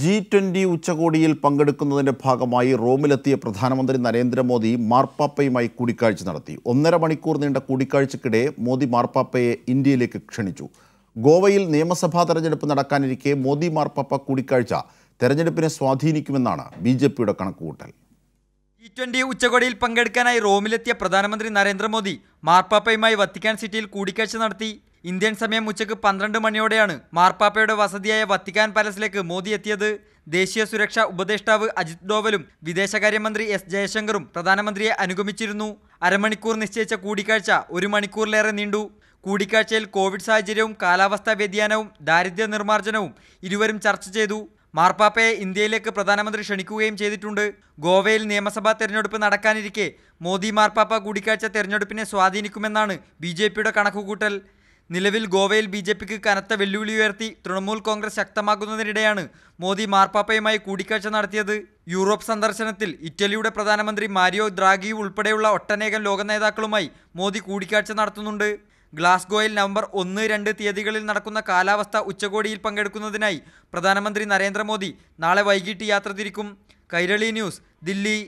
G twenty ഉച്ചകോടിയിൽ പങ്കെടുക്കുന്നതിൻ്റെ ഭാഗമായി റോമിലെത്തിയ പ്രധാനമന്ത്രി നരേന്ദ്രമോദി മാർപ്പാപ്പയുമായി കൂടിക്കാഴ്ച നടത്തി ഒന്നര മണിക്കൂർ നീണ്ട കൂടിക്കാഴ്ചക്കിടെ മോദി മാർപ്പാപ്പയെ ഇന്ത്യയിലേക്ക് ക്ഷണിച്ചു ഗോവയിൽ നിയമസഭാ തെരഞ്ഞെടുപ്പ് നടക്കാനിരിക്കെ മോദി മാർപ്പാപ്പ കൂടിക്കാഴ്ച തെരഞ്ഞെടുപ്പിനെ സ്വാധീനിക്കുമെന്നാണ് ബി ജെ പിയുടെ കണക്കുകൂട്ടൽ ജി ട്വൻ്റി ഉച്ചകോടിയിൽ പങ്കെടുക്കാനായി റോമിലെത്തിയ പ്രധാനമന്ത്രി നരേന്ദ്രമോദി മാർപ്പാപ്പയുമായി വത്തിക്കാൻ സിറ്റിയിൽ കൂടിക്കാഴ്ച നടത്തി ഇന്ത്യൻ സമയം ഉച്ചയ്ക്ക് പന്ത്രണ്ട് മണിയോടെയാണ് മാർപ്പാപ്പയുടെ വസതിയായ വത്തിക്കാൻ പാലസിലേക്ക് മോദി എത്തിയത് ദേശീയ സുരക്ഷാ ഉപദേഷ്ടാവ് അജിത് ഡോവലും വിദേശകാര്യമന്ത്രി എസ് ജയശങ്കറും പ്രധാനമന്ത്രിയെ അനുഗമിച്ചിരുന്നു അരമണിക്കൂർ നിശ്ചയിച്ച കൂടിക്കാഴ്ച ഒരു മണിക്കൂറിലേറെ നീണ്ടു കൂടിക്കാഴ്ചയിൽ കോവിഡ് സാഹചര്യവും കാലാവസ്ഥാ വ്യതിയാനവും ദാരിദ്ര്യ നിർമ്മാർജ്ജനവും ഇരുവരും ചർച്ച ചെയ്തു മാർപ്പാപ്പയെ ഇന്ത്യയിലേക്ക് പ്രധാനമന്ത്രി ക്ഷണിക്കുകയും ചെയ്തിട്ടുണ്ട് ഗോവയിൽ നിയമസഭാ തെരഞ്ഞെടുപ്പ് നടക്കാനിരിക്കെ മോദി മാർപ്പാപ്പ കൂടിക്കാഴ്ച തെരഞ്ഞെടുപ്പിനെ സ്വാധീനിക്കുമെന്നാണ് ബി കണക്കുകൂട്ടൽ നിലവിൽ ഗോവയിൽ ബി ജെ പിക്ക് കനത്ത വെല്ലുവിളി ഉയർത്തി തൃണമൂൽ കോൺഗ്രസ് ശക്തമാകുന്നതിനിടെയാണ് മോദി മാർപ്പാപ്പയുമായി കൂടിക്കാഴ്ച നടത്തിയത് യൂറോപ്പ് സന്ദർശനത്തിൽ ഇറ്റലിയുടെ പ്രധാനമന്ത്രി മാരിയോ ദ്രാഗി ഉൾപ്പെടെയുള്ള ഒട്ടനേകം ലോക നേതാക്കളുമായി മോദി കൂടിക്കാഴ്ച നടത്തുന്നുണ്ട് ഗ്ലാസ്ഗോയിൽ നവംബർ ഒന്ന് രണ്ട് തീയതികളിൽ നടക്കുന്ന കാലാവസ്ഥ ഉച്ചകോടിയിൽ പങ്കെടുക്കുന്നതിനായി പ്രധാനമന്ത്രി നരേന്ദ്രമോദി നാളെ വൈകിട്ട് യാത്ര തിരിക്കും കൈരളി ന്യൂസ് ദില്ലി